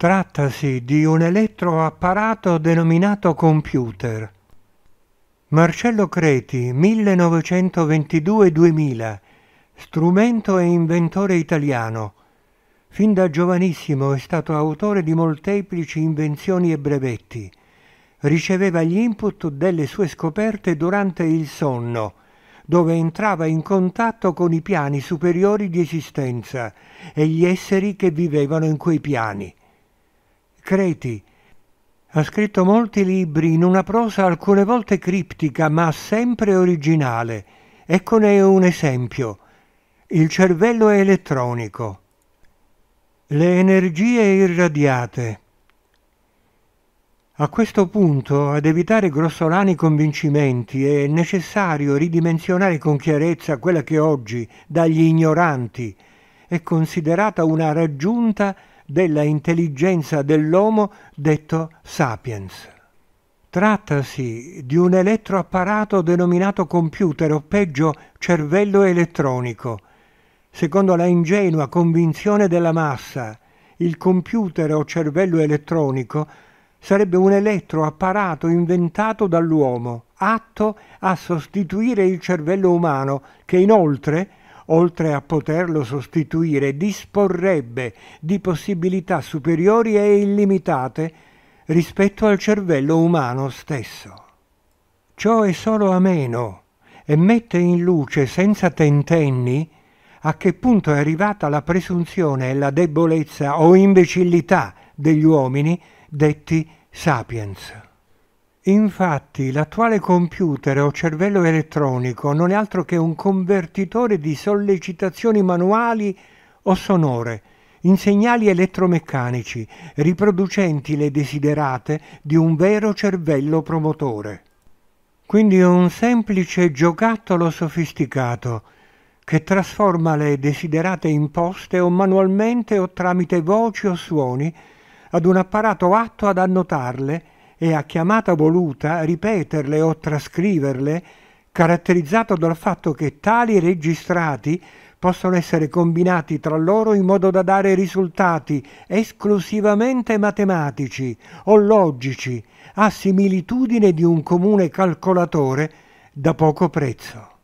Trattasi di un elettroapparato denominato computer. Marcello Creti, 1922-2000, strumento e inventore italiano. Fin da giovanissimo è stato autore di molteplici invenzioni e brevetti. Riceveva gli input delle sue scoperte durante il sonno, dove entrava in contatto con i piani superiori di esistenza e gli esseri che vivevano in quei piani. Creti. Ha scritto molti libri in una prosa alcune volte criptica ma sempre originale. Eccone un esempio. Il cervello elettronico. Le energie irradiate. A questo punto, ad evitare grossolani convincimenti, è necessario ridimensionare con chiarezza quella che oggi, dagli ignoranti, è considerata una raggiunta della intelligenza dell'uomo detto sapiens. Trattasi di un elettroapparato denominato computer o peggio cervello elettronico. Secondo la ingenua convinzione della massa, il computer o cervello elettronico sarebbe un elettroapparato inventato dall'uomo, atto a sostituire il cervello umano, che inoltre oltre a poterlo sostituire, disporrebbe di possibilità superiori e illimitate rispetto al cervello umano stesso. Ciò è solo ameno e mette in luce senza tentenni a che punto è arrivata la presunzione e la debolezza o imbecillità degli uomini detti sapiens. Infatti l'attuale computer o cervello elettronico non è altro che un convertitore di sollecitazioni manuali o sonore in segnali elettromeccanici, riproducenti le desiderate di un vero cervello promotore. Quindi un semplice giocattolo sofisticato che trasforma le desiderate imposte o manualmente o tramite voci o suoni ad un apparato atto ad annotarle e a chiamata voluta ripeterle o trascriverle, caratterizzato dal fatto che tali registrati possono essere combinati tra loro in modo da dare risultati esclusivamente matematici o logici, a similitudine di un comune calcolatore da poco prezzo.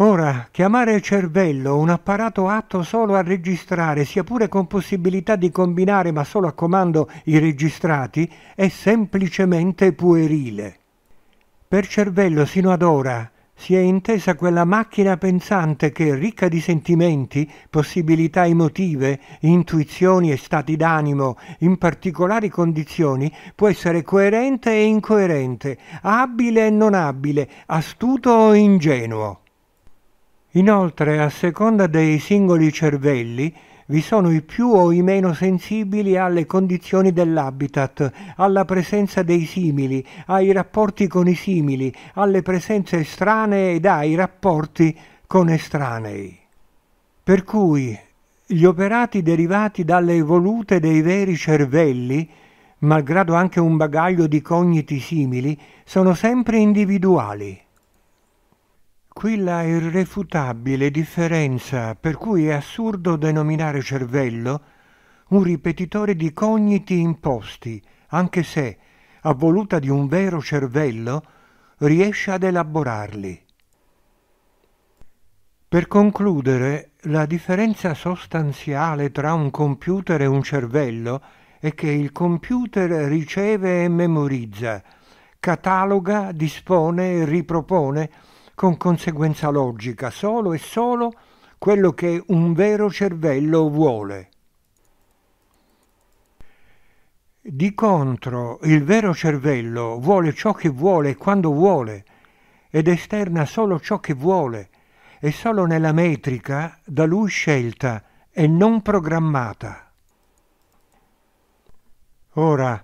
Ora, chiamare il cervello un apparato atto solo a registrare, sia pure con possibilità di combinare ma solo a comando i registrati, è semplicemente puerile. Per cervello sino ad ora si è intesa quella macchina pensante che, ricca di sentimenti, possibilità emotive, intuizioni e stati d'animo in particolari condizioni, può essere coerente e incoerente, abile e non abile, astuto o ingenuo. Inoltre, a seconda dei singoli cervelli, vi sono i più o i meno sensibili alle condizioni dell'habitat, alla presenza dei simili, ai rapporti con i simili, alle presenze estranee ed ai rapporti con estranei. Per cui gli operati derivati dalle evolute dei veri cervelli, malgrado anche un bagaglio di cogniti simili, sono sempre individuali quella irrefutabile differenza per cui è assurdo denominare cervello un ripetitore di cogniti imposti, anche se, a voluta di un vero cervello, riesce ad elaborarli. Per concludere, la differenza sostanziale tra un computer e un cervello è che il computer riceve e memorizza, cataloga, dispone e ripropone con conseguenza logica solo e solo quello che un vero cervello vuole. Di contro, il vero cervello vuole ciò che vuole e quando vuole, ed esterna solo ciò che vuole, e solo nella metrica da lui scelta e non programmata. Ora,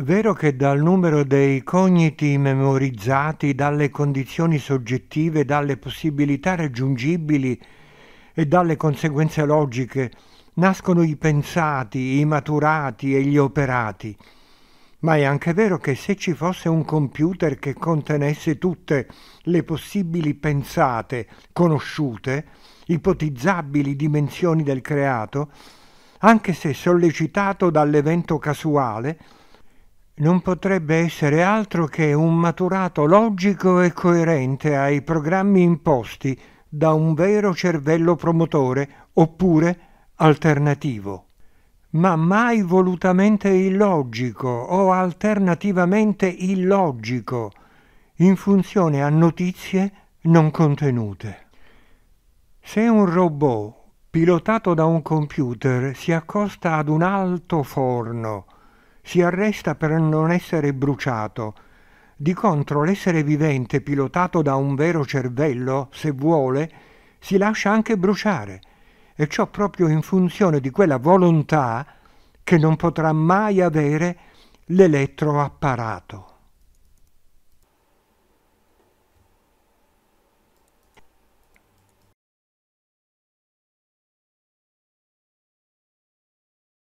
Vero che dal numero dei cogniti memorizzati, dalle condizioni soggettive, dalle possibilità raggiungibili e dalle conseguenze logiche nascono i pensati, i maturati e gli operati. Ma è anche vero che se ci fosse un computer che contenesse tutte le possibili pensate, conosciute, ipotizzabili dimensioni del creato, anche se sollecitato dall'evento casuale, non potrebbe essere altro che un maturato logico e coerente ai programmi imposti da un vero cervello promotore oppure alternativo, ma mai volutamente illogico o alternativamente illogico in funzione a notizie non contenute. Se un robot pilotato da un computer si accosta ad un alto forno si arresta per non essere bruciato. Di contro l'essere vivente pilotato da un vero cervello, se vuole, si lascia anche bruciare, e ciò proprio in funzione di quella volontà che non potrà mai avere l'elettroapparato.